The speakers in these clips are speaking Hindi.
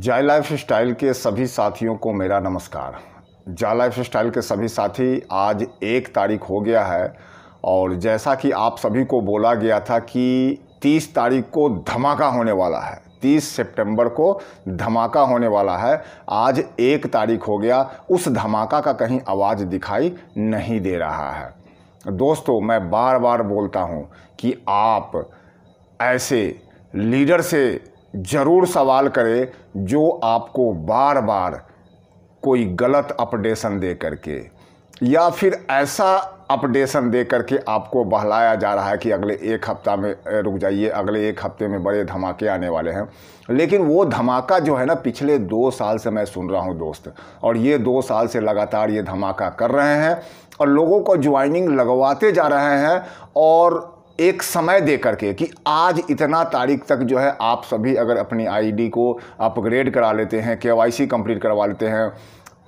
जाय लाइफ स्टाइल के सभी साथियों को मेरा नमस्कार जाय लाइफ स्टाइल के सभी साथी आज एक तारीख हो गया है और जैसा कि आप सभी को बोला गया था कि 30 तारीख को धमाका होने वाला है 30 सितंबर को धमाका होने वाला है आज एक तारीख हो गया उस धमाका का कहीं आवाज़ दिखाई नहीं दे रहा है दोस्तों मैं बार बार बोलता हूँ कि आप ऐसे लीडर से ज़रूर सवाल करें जो आपको बार बार कोई गलत अपडेशन दे करके या फिर ऐसा अपडेशन दे करके आपको बहलाया जा रहा है कि अगले एक हफ्ता में रुक जाइए अगले एक हफ्ते में बड़े धमाके आने वाले हैं लेकिन वो धमाका जो है ना पिछले दो साल से मैं सुन रहा हूँ दोस्त और ये दो साल से लगातार ये धमाका कर रहे हैं और लोगों को ज्वाइनिंग लगवाते जा रहे हैं और एक समय दे करके कि आज इतना तारीख तक जो है आप सभी अगर अपनी आईडी को अपग्रेड करा लेते हैं के कंप्लीट करवा लेते हैं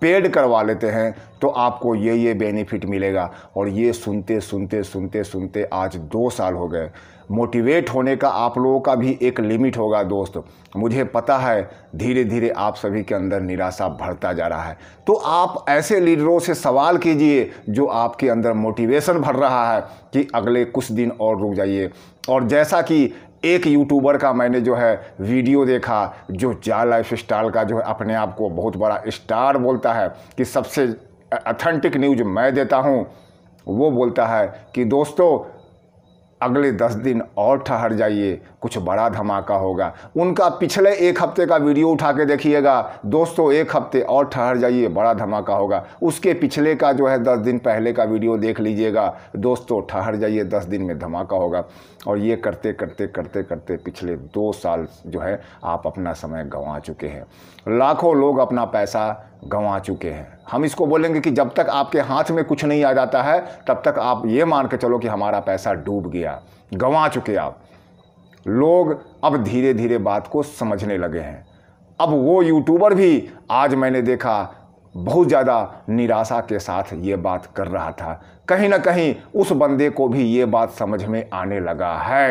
पेड करवा लेते हैं तो आपको ये ये बेनिफिट मिलेगा और ये सुनते सुनते सुनते सुनते आज दो साल हो गए मोटिवेट होने का आप लोगों का भी एक लिमिट होगा दोस्त मुझे पता है धीरे धीरे आप सभी के अंदर निराशा भरता जा रहा है तो आप ऐसे लीडरों से सवाल कीजिए जो आपके अंदर मोटिवेशन भर रहा है कि अगले कुछ दिन और रुक जाइए और जैसा कि एक यूट्यूबर का मैंने जो है वीडियो देखा जो जा लाइफ स्टाइल का जो है अपने आप को बहुत बड़ा स्टार बोलता है कि सबसे अथेंटिक न्यूज मैं देता हूँ वो बोलता है कि दोस्तों अगले दस दिन और ठहर जाइए कुछ बड़ा धमाका होगा उनका पिछले एक हफ्ते का वीडियो उठा के देखिएगा दोस्तों एक हफ्ते और ठहर जाइए बड़ा धमाका होगा उसके पिछले का जो है दस दिन पहले का वीडियो देख लीजिएगा दोस्तों ठहर जाइए दस दिन में धमाका होगा और ये करते करते करते करते पिछले दो साल जो है आप अपना समय गंवा चुके हैं लाखों लोग अपना पैसा गंवा चुके हैं हम इसको बोलेंगे कि जब तक आपके हाथ में कुछ नहीं आ जाता है तब तक आप ये मान के चलो कि हमारा पैसा डूब गया गंवा चुके आप लोग अब धीरे धीरे बात को समझने लगे हैं अब वो यूट्यूबर भी आज मैंने देखा बहुत ज़्यादा निराशा के साथ ये बात कर रहा था कहीं ना कहीं उस बंदे को भी ये बात समझ में आने लगा है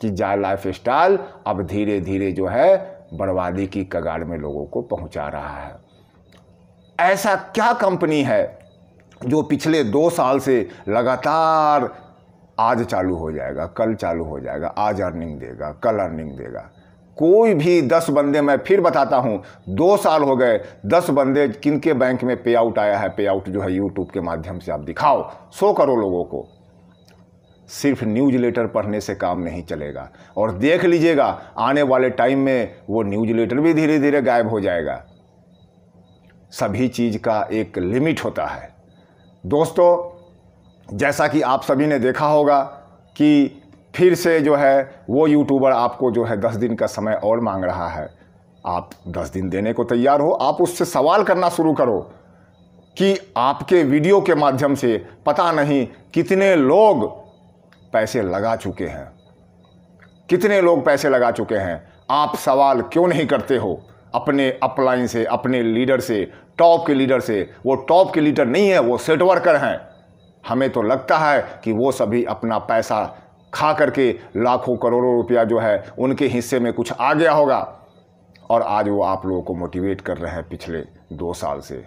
कि जाय लाइफ स्टाइल अब धीरे धीरे जो है बर्बादी की कगार में लोगों को पहुंचा रहा है ऐसा क्या कंपनी है जो पिछले दो साल से लगातार आज चालू हो जाएगा कल चालू हो जाएगा आज अर्निंग देगा कल अर्निंग देगा कोई भी दस बंदे मैं फिर बताता हूँ दो साल हो गए दस बंदे किन के बैंक में पे आउट आया है पे आउट जो है यूट्यूब के माध्यम से आप दिखाओ सो करो लोगों को सिर्फ न्यूज लेटर पढ़ने से काम नहीं चलेगा और देख लीजिएगा आने वाले टाइम में वो न्यूज लेटर भी धीरे धीरे गायब हो जाएगा सभी चीज़ का एक लिमिट होता है दोस्तों जैसा कि आप सभी ने देखा होगा कि फिर से जो है वो यूट्यूबर आपको जो है दस दिन का समय और मांग रहा है आप दस दिन देने को तैयार हो आप उससे सवाल करना शुरू करो कि आपके वीडियो के माध्यम से पता नहीं कितने लोग पैसे लगा चुके हैं कितने लोग पैसे लगा चुके हैं आप सवाल क्यों नहीं करते हो अपने अपलाइन से अपने लीडर से टॉप के लीडर से वो टॉप के लीडर नहीं है वो सेट वर्कर हैं हमें तो लगता है कि वो सभी अपना पैसा खा करके लाखों करोड़ों रुपया जो है उनके हिस्से में कुछ आ गया होगा और आज वो आप लोगों को मोटिवेट कर रहे हैं पिछले दो साल से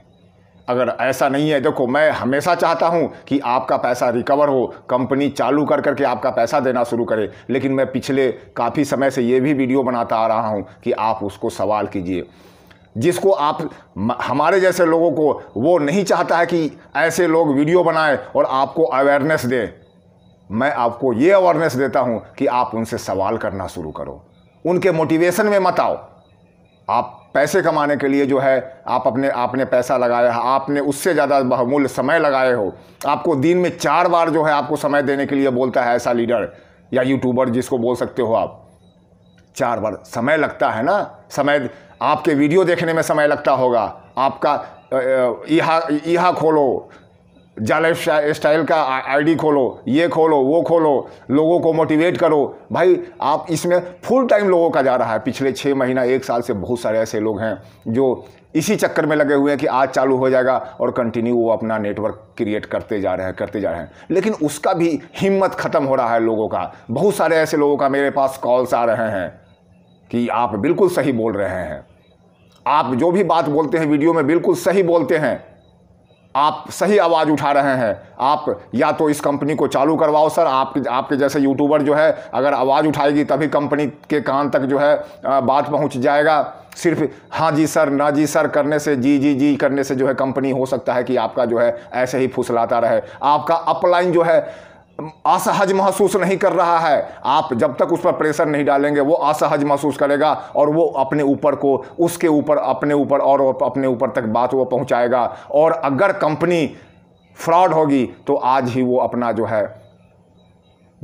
अगर ऐसा नहीं है देखो मैं हमेशा चाहता हूं कि आपका पैसा रिकवर हो कंपनी चालू कर करके आपका पैसा देना शुरू करे लेकिन मैं पिछले काफ़ी समय से ये भी वीडियो बनाता आ रहा हूं कि आप उसको सवाल कीजिए जिसको आप हमारे जैसे लोगों को वो नहीं चाहता है कि ऐसे लोग वीडियो बनाएं और आपको अवेयरनेस दें मैं आपको ये अवेयरनेस देता हूँ कि आप उनसे सवाल करना शुरू करो उनके मोटिवेशन में मत आओ आप पैसे कमाने के लिए जो है आप अपने आपने पैसा लगाया है आपने उससे ज़्यादा बहुमूल्य समय लगाए हो आपको दिन में चार बार जो है आपको समय देने के लिए बोलता है ऐसा लीडर या यूट्यूबर जिसको बोल सकते हो आप चार बार समय लगता है ना समय आपके वीडियो देखने में समय लगता होगा आपका यहाँ खोलो जाल स्टाइल का आईडी खोलो ये खोलो वो खोलो लोगों को मोटिवेट करो भाई आप इसमें फुल टाइम लोगों का जा रहा है पिछले छः महीना एक साल से बहुत सारे ऐसे लोग हैं जो इसी चक्कर में लगे हुए हैं कि आज चालू हो जाएगा और कंटिन्यू वो अपना नेटवर्क क्रिएट करते जा रहे हैं करते जा रहे हैं लेकिन उसका भी हिम्मत ख़त्म हो रहा है लोगों का बहुत सारे ऐसे लोगों का मेरे पास कॉल्स आ रहे हैं कि आप बिल्कुल सही बोल रहे हैं आप जो भी बात बोलते हैं वीडियो में बिल्कुल सही बोलते हैं आप सही आवाज़ उठा रहे हैं आप या तो इस कंपनी को चालू करवाओ सर आपके आपके जैसे यूट्यूबर जो है अगर आवाज़ उठाएगी तभी कंपनी के कान तक जो है बात पहुंच जाएगा सिर्फ हाँ जी सर ना जी सर करने से जी जी जी करने से जो है कंपनी हो सकता है कि आपका जो है ऐसे ही फुसलाता रहे आपका अपलाइन जो है असहज महसूस नहीं कर रहा है आप जब तक उस पर प्रेशर नहीं डालेंगे वो असहज महसूस करेगा और वो अपने ऊपर को उसके ऊपर अपने ऊपर और अपने ऊपर तक बात वो पहुंचाएगा और अगर कंपनी फ्रॉड होगी तो आज ही वो अपना जो है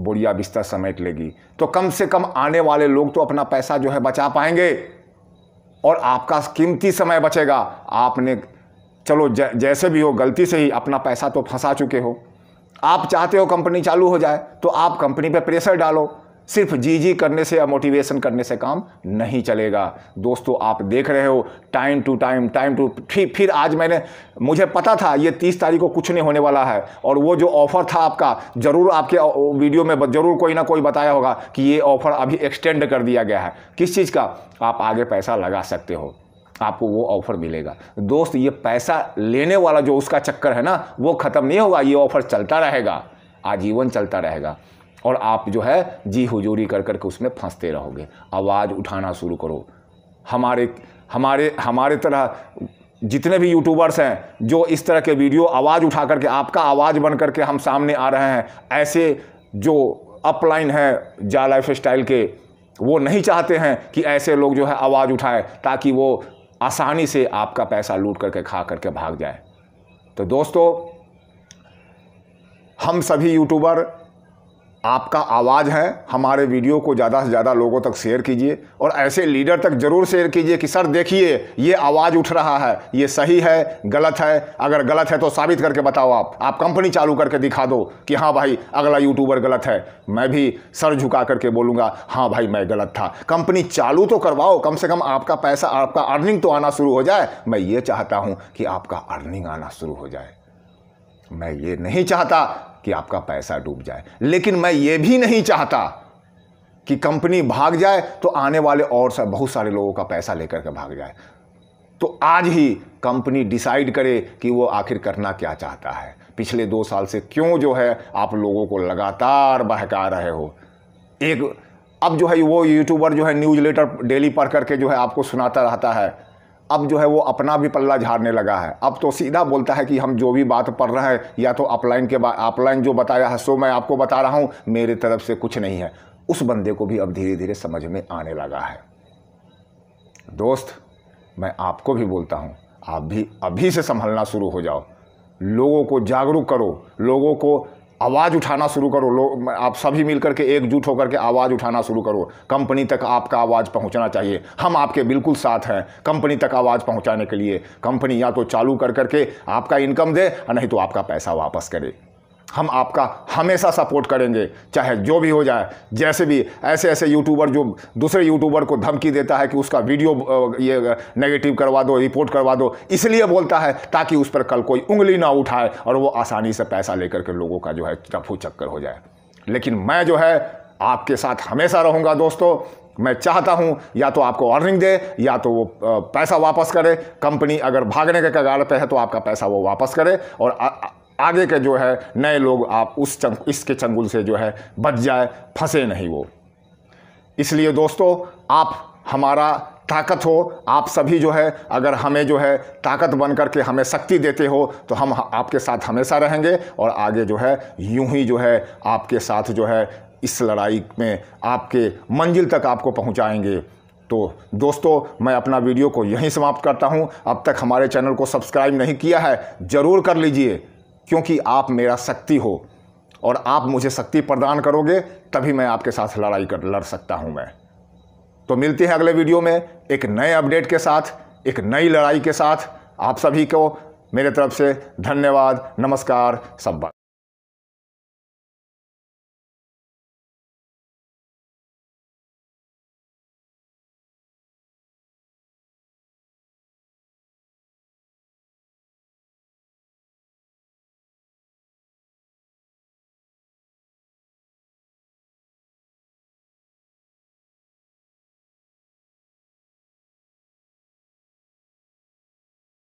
बुढ़िया बिस्तर समेट लेगी तो कम से कम आने वाले लोग तो अपना पैसा जो है बचा पाएंगे और आपका कीमती समय बचेगा आपने चलो जैसे भी हो गलती से ही अपना पैसा तो फंसा चुके हो आप चाहते हो कंपनी चालू हो जाए तो आप कंपनी पे प्रेशर डालो सिर्फ जी जी करने से या मोटिवेशन करने से काम नहीं चलेगा दोस्तों आप देख रहे हो time to time time to फिर फिर आज मैंने मुझे पता था ये तीस तारीख को कुछ नहीं होने वाला है और वो जो ऑफ़र था आपका ज़रूर आपके वीडियो में ज़रूर कोई ना कोई बताया होगा कि ये ऑफ़र अभी एक्सटेंड कर दिया गया है किस चीज़ का आप आगे पैसा लगा सकते हो आपको वो ऑफर मिलेगा दोस्त ये पैसा लेने वाला जो उसका चक्कर है ना वो ख़त्म नहीं होगा ये ऑफर चलता रहेगा आजीवन चलता रहेगा और आप जो है जी हुजूरी कर करके उसमें फंसते रहोगे आवाज़ उठाना शुरू करो हमारे हमारे हमारे तरह जितने भी यूट्यूबर्स हैं जो इस तरह के वीडियो आवाज़ उठा करके आपका आवाज़ बन करके हम सामने आ रहे हैं ऐसे जो अपलाइन है जा लाइफ स्टाइल के वो नहीं चाहते हैं कि ऐसे लोग जो है आवाज़ उठाएं ताकि वो आसानी से आपका पैसा लूट करके खा करके भाग जाए तो दोस्तों हम सभी यूट्यूबर आपका आवाज़ है हमारे वीडियो को ज़्यादा से ज़्यादा लोगों तक शेयर कीजिए और ऐसे लीडर तक ज़रूर शेयर कीजिए कि सर देखिए ये आवाज़ उठ रहा है ये सही है गलत है अगर गलत है तो साबित करके बताओ आप आप कंपनी चालू करके दिखा दो कि हाँ भाई अगला यूट्यूबर गलत है मैं भी सर झुका करके बोलूँगा हाँ भाई मैं गलत था कंपनी चालू तो करवाओ कम से कम आपका पैसा आपका अर्निंग तो आना शुरू हो जाए मैं ये चाहता हूँ कि आपका अर्निंग आना शुरू हो जाए तो मैं ये नहीं चाहता कि आपका पैसा डूब जाए लेकिन मैं ये भी नहीं चाहता कि कंपनी भाग जाए तो आने वाले और सा, बहुत सारे लोगों का पैसा लेकर के भाग जाए तो आज ही कंपनी डिसाइड करे कि वो आखिर करना क्या चाहता है पिछले दो साल से क्यों जो है आप लोगों को लगातार बहका रहे हो एक अब जो है वो यूट्यूबर जो है न्यूज़ लेटर डेली पढ़ करके जो है आपको सुनाता रहता है अब जो है वो अपना भी पल्ला झाड़ने लगा है अब तो सीधा बोलता है कि हम जो भी बात पढ़ रहे हैं या तो अपलाइन के अपलाइन जो बताया है सो मैं आपको बता रहा हूँ मेरे तरफ से कुछ नहीं है उस बंदे को भी अब धीरे धीरे समझ में आने लगा है दोस्त मैं आपको भी बोलता हूँ आप भी अभी से संभलना शुरू हो जाओ लोगों को जागरूक करो लोगों को आवाज़ उठाना शुरू करो लोग आप सभी मिलकर के एकजुट होकर के आवाज़ उठाना शुरू करो कंपनी तक आपका आवाज़ पहुंचना चाहिए हम आपके बिल्कुल साथ हैं कंपनी तक आवाज़ पहुंचाने के लिए कंपनी या तो चालू कर करके आपका इनकम दे नहीं तो आपका पैसा वापस करे हम आपका हमेशा सपोर्ट करेंगे चाहे जो भी हो जाए जैसे भी ऐसे ऐसे यूट्यूबर जो दूसरे यूट्यूबर को धमकी देता है कि उसका वीडियो ये नेगेटिव करवा दो रिपोर्ट करवा दो इसलिए बोलता है ताकि उस पर कल कोई उंगली ना उठाए और वो आसानी से पैसा लेकर के लोगों का जो है रफू चक्कर हो जाए लेकिन मैं जो है आपके साथ हमेशा रहूँगा दोस्तों मैं चाहता हूं या तो आपको अर्निंग दे या तो वो पैसा वापस करे कंपनी अगर भागने के कगार पे है तो आपका पैसा वो वापस करे और आगे के जो है नए लोग आप उस चंग इसके चंगुल से जो है बच जाए फंसे नहीं वो इसलिए दोस्तों आप हमारा ताकत हो आप सभी जो है अगर हमें जो है ताकत बन करके हमें शक्ति देते हो तो हम आपके साथ हमेशा रहेंगे और आगे जो है यूं ही जो है आपके साथ जो है इस लड़ाई में आपके मंजिल तक आपको पहुंचाएंगे तो दोस्तों मैं अपना वीडियो को यहीं समाप्त करता हूं अब तक हमारे चैनल को सब्सक्राइब नहीं किया है ज़रूर कर लीजिए क्योंकि आप मेरा शक्ति हो और आप मुझे शक्ति प्रदान करोगे तभी मैं आपके साथ लड़ाई कर लड़ सकता हूँ मैं तो मिलती है अगले वीडियो में एक नए अपडेट के साथ एक नई लड़ाई के साथ आप सभी को मेरे तरफ से धन्यवाद नमस्कार सब